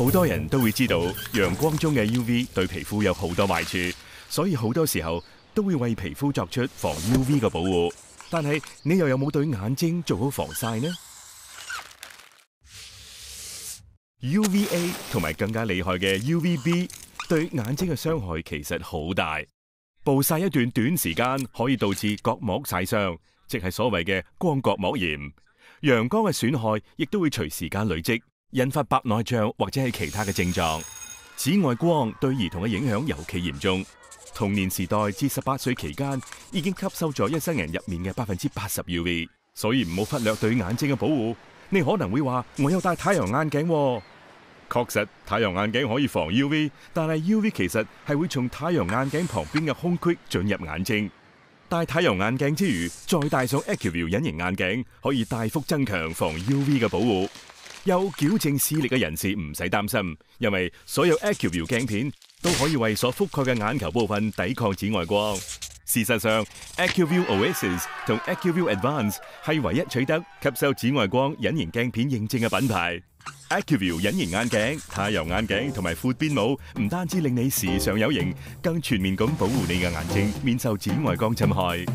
好多人都会知道阳光中嘅 U V 对皮肤有好多坏处，所以好多时候都会为皮肤作出防 U V 嘅保护。但系你又有冇对眼睛做好防晒呢？U V A 同埋更加厉害嘅 U V B 对眼睛嘅伤害其实好大，暴晒一段短时间可以导致角膜晒伤，即系所谓嘅光角膜炎。阳光嘅损害亦都会随时间累积。引发白内障或者系其他嘅症状。紫外光对儿童嘅影响尤其严重。童年时代至十八岁期间，已经吸收咗一生人入面嘅百分之八十 U V，所以唔好忽略对眼睛嘅保护。你可能会话我有戴太阳眼镜，确实太阳眼镜可以防 U V，但系 U V 其实系会从太阳眼镜旁边嘅空隙进入眼睛。戴太阳眼镜之余，再戴上 Acuvue 隐形眼镜，可以大幅增强防 U V 嘅保护。有矫正视力嘅人士唔使担心，因为所有 a c u v u e 镜片都可以为所覆盖嘅眼球部分抵抗紫外光。事实上 a c u v u e Oasis 同 a c u v u e Advance 系唯一取得吸收紫外光隐形镜片认证嘅品牌。a q c u v u e 隐形眼镜、太阳眼镜同埋阔边帽，唔单止令你时尚有型，更全面咁保护你嘅眼睛免受紫外光侵害。